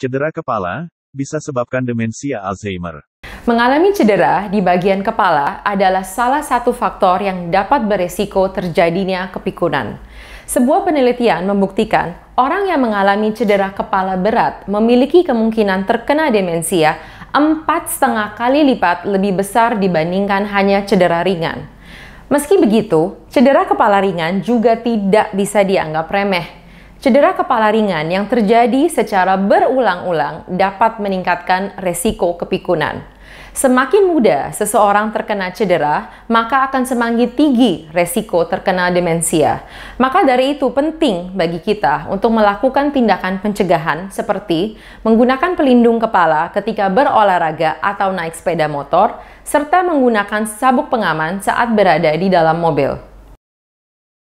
Cedera kepala bisa sebabkan demensia Alzheimer. Mengalami cedera di bagian kepala adalah salah satu faktor yang dapat beresiko terjadinya kepikunan. Sebuah penelitian membuktikan orang yang mengalami cedera kepala berat memiliki kemungkinan terkena demensia empat setengah kali lipat lebih besar dibandingkan hanya cedera ringan. Meski begitu, cedera kepala ringan juga tidak bisa dianggap remeh. Cedera kepala ringan yang terjadi secara berulang-ulang dapat meningkatkan resiko kepikunan. Semakin muda seseorang terkena cedera, maka akan semanggi tinggi resiko terkena demensia. Maka dari itu penting bagi kita untuk melakukan tindakan pencegahan seperti menggunakan pelindung kepala ketika berolahraga atau naik sepeda motor, serta menggunakan sabuk pengaman saat berada di dalam mobil.